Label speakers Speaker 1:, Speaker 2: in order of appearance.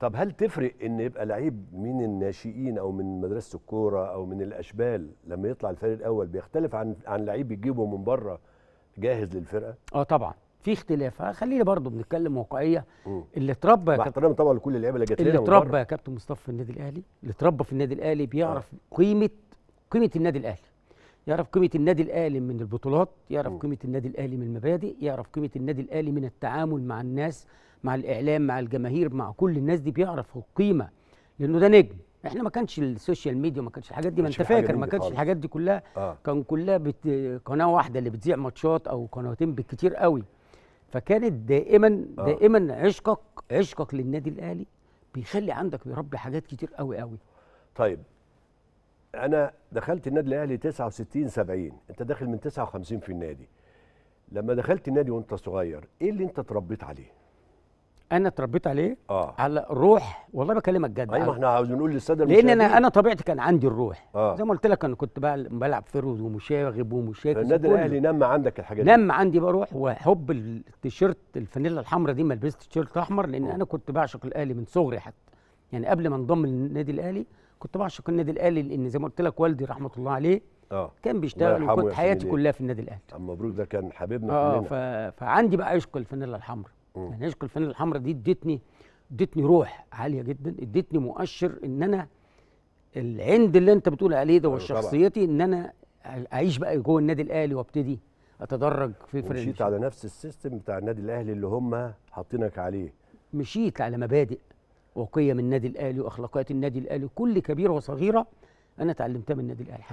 Speaker 1: طب هل تفرق ان يبقى لعيب من الناشئين او من مدرسه الكوره او من الاشبال لما يطلع الفريق الاول بيختلف عن عن لعيب يجيبه من بره جاهز للفرقه
Speaker 2: اه طبعا في اختلاف آه خلينا برضه بنتكلم واقعيه اللي اتربى مع
Speaker 1: احترامي طبعا لكل اللعيبه اللي جت اللي اتربى
Speaker 2: يا كابتن مصطفى في النادي الاهلي اللي اتربى في النادي الاهلي بيعرف آه. قيمه قيمه النادي الاهلي يعرف قيمه النادي الاهلي من البطولات يعرف قيمه النادي الاهلي من المبادئ يعرف قيمه النادي الاهلي من التعامل مع الناس مع الاعلام مع الجماهير مع كل الناس دي بيعرف القيمه لانه ده نجم احنا ما كانش السوشيال ميديا ما كانش الحاجات دي ما انت فاكر ما كانش الحاجات دي كلها آه. كان كلها بت... قناه واحده اللي بتذيع ماتشات او قناتين بالكتير قوي فكانت دائما آه. دائما عشقك عشقك للنادي الاهلي بيخلي عندك بيربي حاجات كتير قوي قوي
Speaker 1: طيب انا دخلت النادي الاهلي 69 70 انت داخل من 59 في النادي لما دخلت النادي وانت صغير ايه اللي انت اتربيت عليه انا
Speaker 2: اتربيت عليه آه. على روح والله بكلمك جد ايوه احنا
Speaker 1: عاوزين نقول للساده لان انا انا
Speaker 2: طبيعتي كان عندي الروح آه. زي ما قلت لك انا كنت بقى بلعب فيروز ومشاغب ومشاكل النادي الاهلي نم عندك الحاجات دي نم عندي بقى روح وحب التيشيرت الفانيلا الحمراء دي ما لبست تيشيرت احمر لان آه. انا كنت بعشق الاهلي من صغري حتى يعني قبل ما انضم للنادي الاهلي كنت بعشق النادي الاهلي لان زي ما قلت لك والدي رحمه الله عليه
Speaker 1: اه كان بيشتغل وكنت حياتي كلها في النادي الاهلي طب مبروك ده كان حبيبنا اه, آه، ف...
Speaker 2: فعندي بقى عشق الفانيلا الحمراء يعني عشق الفانيلا الحمراء دي ادتني ادتني روح عاليه جدا ادتني مؤشر ان انا العند اللي انت بتقول عليه ده أيوة وشخصيتي ان انا اعيش بقى جوه النادي الاهلي وابتدي اتدرج في فرنسا مشيت
Speaker 1: على نفس السيستم بتاع النادي الاهلي اللي هم حاطينك عليه
Speaker 2: مشيت على مبادئ وقيم النادي الاهلي واخلاقيات النادي الاهلي كل كبيره وصغيره انا اتعلمتها من النادي الاهلي